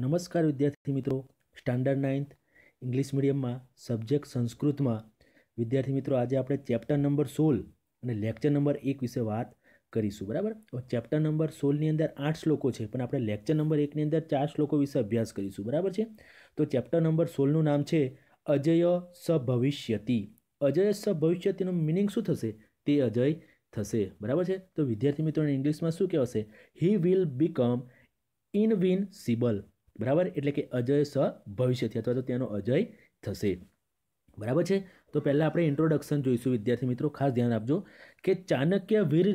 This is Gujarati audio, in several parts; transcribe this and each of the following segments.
નમસ્કાર વિદ્યાર્થી મિત્રો સ્ટાન્ડર્ડ નાઇન્થ ઇંગ્લિશ મીડિયમમાં સબ્જેક્ટ સંસ્કૃતમાં વિદ્યાર્થી મિત્રો આજે આપણે ચેપ્ટર નંબર સોળ અને લેક્ચર નંબર એક વિશે વાત કરીશું બરાબર ચેપ્ટર નંબર સોળની અંદર આઠ શ્લોકો છે પણ આપણે લેક્ચર નંબર એકની અંદર ચાર શ્લોકો વિશે અભ્યાસ કરીશું બરાબર છે તો ચેપ્ટર નંબર સોળનું નામ છે અજય સ અજય સ મિનિંગ શું થશે તે અજય થશે બરાબર છે તો વિદ્યાર્થી મિત્રોને ઇંગ્લિશમાં શું કહેવાશે હી વિલ બીકમ ઇનવિનસિબલ બરાબર એટલે કે અજય સ ભવિષ્યથી અથવા તો તેનો અજય થશે બરાબર છે તો પહેલાં આપણે ઇન્ટ્રોડક્શન જોઈશું વિદ્યાર્થી મિત્રો ખાસ ધ્યાન આપજો કે ચાણક્ય વીર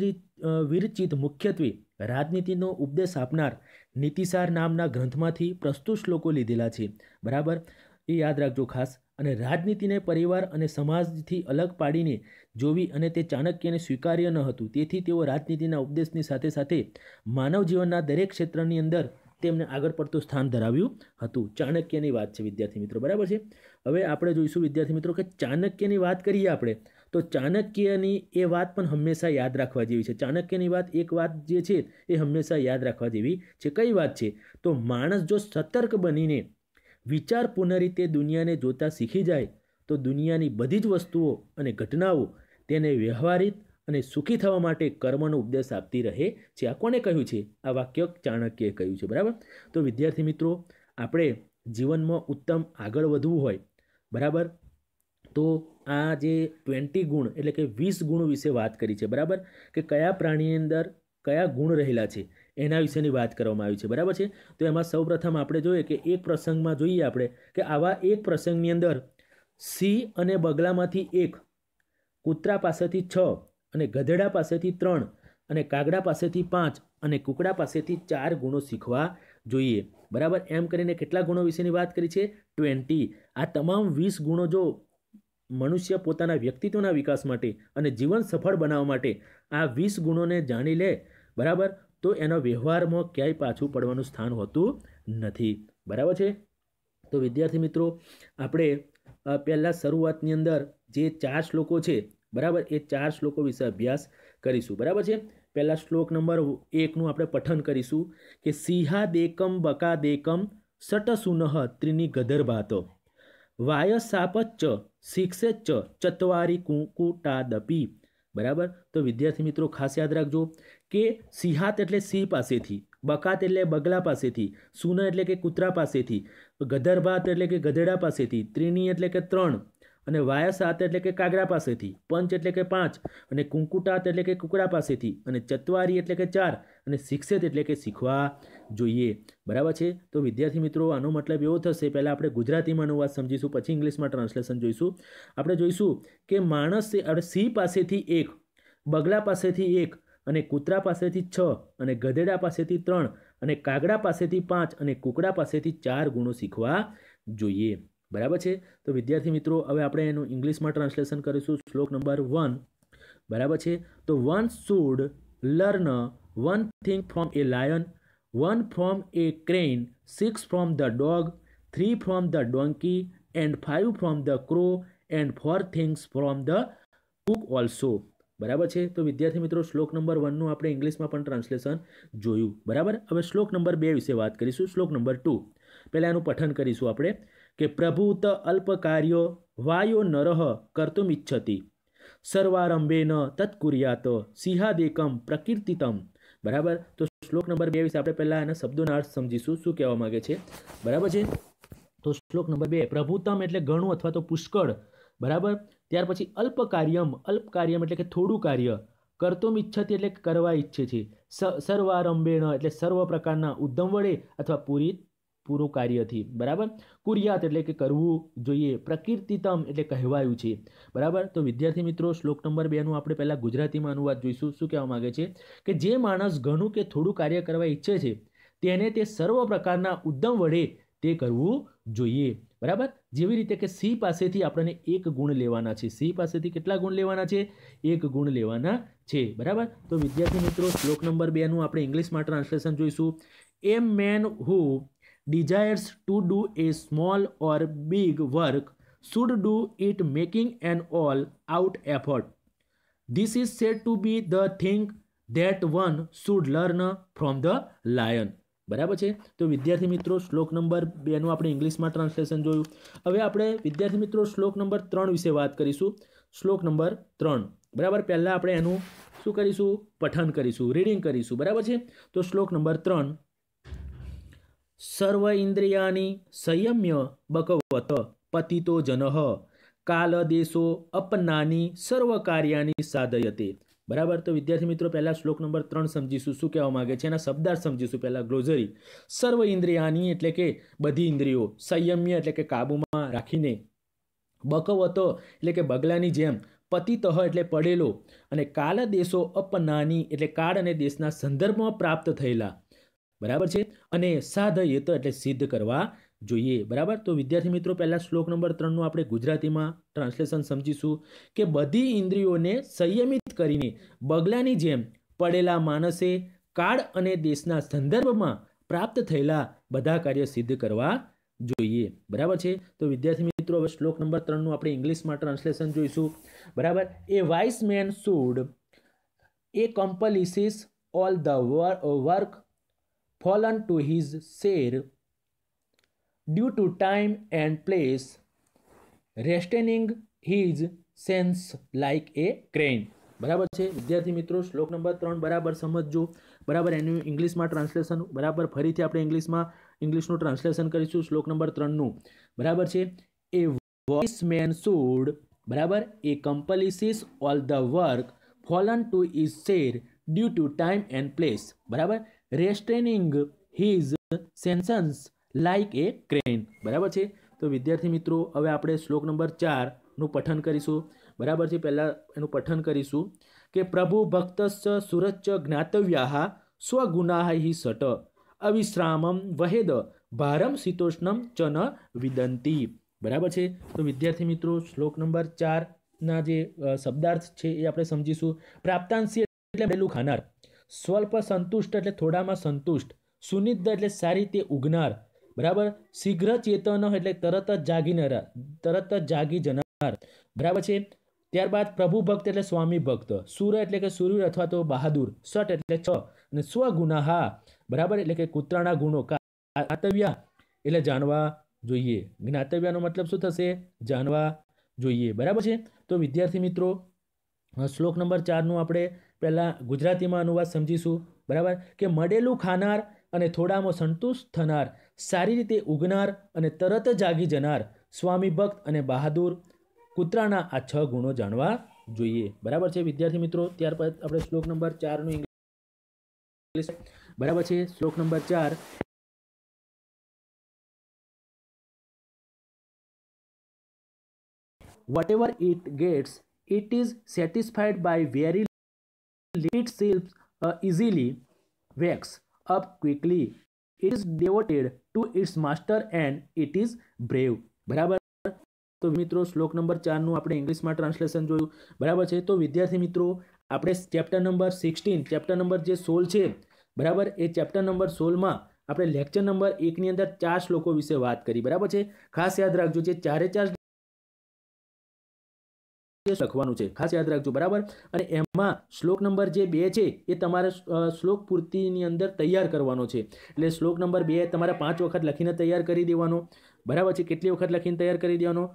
વીરચિત મુખ્યત્વે રાજનીતિનો ઉપદેશ આપનાર નીતિસાર નામના ગ્રંથમાંથી પ્રસ્તુત શ્લોકો લીધેલા છે બરાબર એ યાદ રાખજો ખાસ અને રાજનીતિને પરિવાર અને સમાજથી અલગ પાડીને જોવી અને તે ચાણક્યને સ્વીકાર્ય ન હતું તેથી તેઓ રાજનીતિના ઉપદેશની સાથે સાથે માનવ જીવનના દરેક ક્ષેત્રની અંદર તેમને આગળ પડતું સ્થાન ધરાવ્યું હતું ચાણક્યની વાત છે વિદ્યાર્થી મિત્રો બરાબર છે હવે આપણે જોઈશું વિદ્યાર્થી મિત્રો કે ચાણક્યની વાત કરીએ આપણે તો ચાણક્યની એ વાત પણ હંમેશા યાદ રાખવા જેવી છે ચાણક્યની વાત એક વાત જે છે એ હંમેશા યાદ રાખવા જેવી છે કઈ વાત છે તો માણસ જો સતર્ક બનીને વિચાર પુનરીતે દુનિયાને જોતા શીખી જાય તો દુનિયાની બધી જ વસ્તુઓ અને ઘટનાઓ તેને વ્યવહારિત અને સુખી થવા માટે કર્મનો ઉપદેશ આપતી રહે છે આ કોને કહ્યું છે આ વાક્ય ચાણક્યે કહ્યું છે બરાબર તો વિદ્યાર્થી મિત્રો આપણે જીવનમાં ઉત્તમ આગળ વધવું હોય બરાબર તો આ જે ટ્વેન્ટી ગુણ એટલે કે વીસ ગુણ વિશે વાત કરી છે બરાબર કે કયા પ્રાણીની અંદર કયા ગુણ રહેલા છે એના વિશેની વાત કરવામાં આવી છે બરાબર છે તો એમાં સૌપ્રથમ આપણે જોઈએ કે એક પ્રસંગમાં જોઈએ આપણે કે આવા એક પ્રસંગની અંદર સિંહ અને બગલામાંથી એક કૂતરા પાસેથી છ અને ગધેડા પાસેથી ત્રણ અને કાગડા પાસેથી પાંચ અને કુકડા પાસેથી ચાર ગુણો શીખવા જોઈએ બરાબર એમ કરીને કેટલા ગુણો વિશેની વાત કરી છે ટ્વેન્ટી આ તમામ વીસ ગુણો જો મનુષ્ય પોતાના વ્યક્તિત્વના વિકાસ માટે અને જીવન સફળ બનાવવા માટે આ વીસ ગુણોને જાણી લે બરાબર તો એનો વ્યવહારમાં ક્યાંય પાછું પડવાનું સ્થાન હોતું નથી બરાબર છે તો વિદ્યાર્થી મિત્રો આપણે પહેલાં શરૂઆતની અંદર જે ચાર શ્લોકો છે બરાબર એ ચાર શ્લોકો વિશે અભ્યાસ કરીશું બરાબર છે પહેલાં શ્લોક નંબર એકનું આપણે પઠન કરીશું કે સિંહા દેકમ બકા દેકમ સટસુનહ ત્રિની વાય ગધર્ભાતો વાયસાપચ્ચ શિક્ષેચ્ચ ચતવારી કુકુટાદપી બરાબર તો વિદ્યાર્થી મિત્રો ખાસ યાદ રાખજો કે સિંહાત એટલે સિંહ પાસેથી બકાત એટલે બગલા પાસેથી સુન એટલે કે કૂતરા પાસેથી ગધરભાત એટલે કે ગધેડા પાસેથી ત્રિની એટલે કે ત્રણ અને વાયાસાત એટલે કે કાગડા પાસેથી પંચ એટલે કે પાંચ અને કુંકુટાત એટલે કે કુકડા પાસેથી અને ચતવારી એટલે કે ચાર અને શિક્ષિત એટલે કે શીખવા જોઈએ બરાબર છે તો વિદ્યાર્થી મિત્રો આનો મતલબ એવો થશે પહેલાં આપણે ગુજરાતીમાં અનુવાદ સમજીશું પછી ઇંગ્લિશમાં ટ્રાન્સલેશન જોઈશું આપણે જોઈશું કે માણસ સિંહ પાસેથી એક બગલા પાસેથી એક અને કૂતરા પાસેથી છ અને ગધેડા પાસેથી ત્રણ અને કાગડા પાસેથી પાંચ અને કુકડા પાસેથી ચાર ગુણો શીખવા જોઈએ બરાબર છે તો વિદ્યાર્થી મિત્રો હવે આપણે એનું ઇંગ્લિશમાં ટ્રાન્સલેશન કરીશું શ્લોક નંબર વન બરાબર છે તો one should learn one thing from a lion one from a crane six from the dog three from the donkey and five from the crow and four things from the cook also બરાબર છે તો વિદ્યાર્થી મિત્રો શ્લોક નંબર વનનું આપણે ઇંગ્લિશમાં પણ ટ્રાન્સલેશન જોયું બરાબર હવે શ્લોક નંબર બે વિશે વાત કરીશું શ્લોક નંબર ટુ પહેલાં એનું પઠન કરીશું આપણે કે પ્રભૂત અલ્પકાર્યો વાયો નરહ કરતું કર્તુમિચ્છતિ સર્વારંભેન તત્કુર્યાત સિંહાદેકમ પ્રકીર્તિતમ બરાબર તો શ્લોક નંબર બે વિશે આપણે પહેલાં એના શબ્દોના અર્થ સમજીશું શું કહેવા માગે છે બરાબર છે તો શ્લોક નંબર બે પ્રભુતમ એટલે ઘણું અથવા તો પુષ્કળ બરાબર ત્યાર પછી અલ્પકાર્યમ અલ્પકાર્યમ એટલે કે થોડું કાર્ય કરતોમ ઈચ્છતી એટલે કરવા ઈચ્છે છે સર્વારંભેણ એટલે સર્વ પ્રકારના ઉદ્ધમ વડે અથવા પૂરી પૂરો કાર્યથી બરાબર કુરિયાત એટલે કે કરવું જોઈએ પ્રકીર્તિતમ એટલે કહેવાયું છે બરાબર તો વિદ્યાર્થી મિત્રો શ્લોક નંબર બેનું આપણે પહેલાં ગુજરાતીમાં અનુવાદ જોઈશું શું કહેવા માગે છે કે જે માણસ ઘણું કે થોડું કાર્ય કરવા ઈચ્છે છે તેને તે સર્વ પ્રકારના ઉદ્દમ વડે તે કરવું જોઈએ બરાબર જેવી રીતે કે સિંહ પાસેથી આપણને એક ગુણ લેવાના છે સિંહ પાસેથી કેટલા ગુણ લેવાના છે એક ગુણ લેવાના છે બરાબર તો વિદ્યાર્થી મિત્રો શ્લોક નંબર બેનું આપણે ઇંગ્લિશમાં ટ્રાન્સલેશન જોઈશું એમ man who desires to do a small or big work should do it making an all out effort this is said to be the thing that one should learn from the lion બરાબર છે તો વિદ્યાર્થી મિત્રો શ્લોક નંબર બેનું આપણે ઇંગ્લિશમાં ટ્રાન્સલેશન જોયું હવે આપણે વિદ્યાર્થી મિત્રો શ્લોક નંબર ત્રણ વિશે વાત કરીશું શ્લોક નંબર ત્રણ બરાબર પહેલાં આપણે એનું શું કરીશું પઠન કરીશું રીડિંગ કરીશું બરાબર છે તો શ્લોક નંબર ત્રણ સર્વ ઇન્દ્રિયાની સંયમ્ય બકવત પતિતો કાલ દેશો અપનાની સર્વ કાર્યાની સાધયતે બરાબર તો વિદ્યાર્થી મિત્રો પહેલા શ્લોક નંબર ત્રણ સમજીશું શું કહેવા માગે છે એના શબ્દાર્થ સમજીશું પહેલા ગ્લોઝરી સર્વ ઇન્દ્રિયાની એટલે કે બધી ઇન્દ્રિયો સંયમ્ય એટલે કે કાબૂમાં રાખીને બકવતો એટલે કે બગલાની જેમ પતિતઃ એટલે પડેલો અને કાલ દેશો અપનાની એટલે કાળ અને દેશના સંદર્ભમાં પ્રાપ્ત થયેલા બરાબર છે અને સાધયેત એટલે સિદ્ધ કરવા જોઈએ બરાબર તો વિદ્યાર્થી મિત્રો પહેલાં શ્લોક નંબર ત્રણનું આપણે ગુજરાતીમાં ટ્રાન્સલેશન સમજીશું કે બધી ઇન્દ્રિયોને સંયમિત કરીને બગલાની જેમ પડેલા માણસે કાળ અને દેશના સંદર્ભમાં પ્રાપ્ત થયેલા બધા કાર્ય સિદ્ધ કરવા જોઈએ બરાબર છે તો વિદ્યાર્થી મિત્રો હવે શ્લોક નંબર ત્રણનું આપણે ઇંગ્લિશમાં ટ્રાન્સલેશન જોઈશું બરાબર a wise man should a accomplishes all the work fallen to his share due to time and place restraining his sense like a crane બરાબર છે વિદ્યાર્થી મિત્રો શ્લોક નંબર ત્રણ બરાબર સમજજો બરાબર એનું ઇંગ્લિશમાં ટ્રાન્સલેશન બરાબર ફરીથી આપણે ઇંગ્લિશમાં ઇંગ્લિશનું ટ્રાન્સલેશન કરીશું શ્લોક નંબર ત્રણનું બરાબર છે એ વોઇસ મેન શુડ બરાબર a accomplishes all the work fallen to his share due to time and place બરાબર restraining his senses like a crane બરાબર છે તો વિદ્યાર્થી મિત્રો હવે આપણે શ્લોક નંબર ચારનું પઠન કરીશું બરાબર છે પહેલાં એનું પઠન કરીશું કે પ્રભુ ભક્તશ્ચ સુરચ્ચ જ્ઞાતવ્યા સ્વગુનાહ હિ સટ અવિશ્રામમ વહેદ ભારમ શીતોષ્ણમ ચન વિદંતી બરાબર છે તો વિદ્યાર્થી મિત્રો શ્લોક નંબર ચારના જે શબ્દાર્થ છે એ આપણે સમજીશું પ્રાપ્તાંશી એટલે બેલું ખાનાર સ્વલ્પ સંતુષ્ટ એટલે થોડામાં સંતુષ્ટ સુનિદ્ધ એટલે સારી રીતે ઉગનાર બરાબર શીઘ્ર ચેતન એટલે તરત જ જાગી નરા તરત જ જાગી જનાર બરાબર છે ત્યારબાદ પ્રભુ ભક્ત એટલે સ્વામી ભક્ત સૂર એટલે કે સૂર્ય અથવા તો બહાદુર સટ એટલે છ અને સ્વગુનાહા બરાબર એટલે કે કૂતરાના ગુણો જ્ઞાતવ્યા એટલે જાણવા જોઈએ જ્ઞાતવ્યાનો મતલબ શું થશે જાણવા જોઈએ બરાબર છે તો વિદ્યાર્થી મિત્રો શ્લોક નંબર ચારનું આપણે પહેલાં ગુજરાતીમાં અનુવાદ સમજીશું બરાબર કે મળેલું ખાનાર અને થોડામાં સંતુષ્ટ થનાર સારી રીતે ઉગનાર અને તરત જાગી જનાર સ્વામી ભક્ત અને બહાદુર કૂતરાના આ છ ગુણો જાણવા જોઈએ બરાબર છે વિદ્યાર્થી મિત્રો ત્યારબાદ આપણે શ્લોક નંબર ચારનું ઇંગ્લિશ બરાબર છે શ્લોક નંબર ચાર whatever it gets it is satisfied by very it seals uh, easily wakes up quickly it is devoted to its master and it is brave બરાબર તો મિત્રો શ્લોક નંબર ચારનું આપણે ઇંગ્લિશમાં ટ્રાન્સલેશન જોયું બરાબર છે તો વિદ્યાર્થી મિત્રો આપણે chapter number sixteen chapter number જે સોળ છે બરાબર એ ચેપ્ટર નંબર સોળમાં આપણે લેક્ચર નંબર એકની અંદર ચાર શ્લોકો વિશે વાત કરી બરાબર છે ખાસ યાદ રાખજો જે ચારે ચાર લખવાનું છે ખાસ યાદ રાખજો બરાબર અને એમાં શ્લોક નંબર જે બે છે એ તમારે શ્લોક પૂર્તિની અંદર તૈયાર કરવાનો છે એટલે શ્લોક નંબર બે તમારે પાંચ વખત લખીને તૈયાર કરી દેવાનો બરાબર છે કેટલી વખત લખીને તૈયાર કરી દેવાનો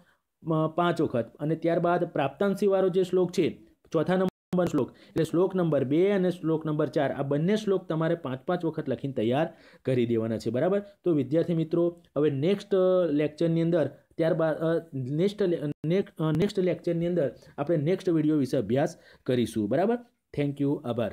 પાંચ વખત અને ત્યારબાદ પ્રાપ્તાંશીવાળો જે શ્લોક છે ચોથા નંબર નંબર શ્લોક એટલે શ્લોક નંબર બે અને શ્લોક નંબર ચાર આ બંને શ્લોક તમારે પાંચ પાંચ વખત લખીને તૈયાર કરી દેવાના છે બરાબર તો વિદ્યાર્થી મિત્રો હવે નેક્સ્ટ લેક્ચરની અંદર ત્યારબાદ નેક્સ્ટ નેક્સ્ટ લેક્ચરની અંદર આપણે નેક્સ્ટ વિડીયો વિશે અભ્યાસ કરીશું બરાબર થેન્ક યુ આભાર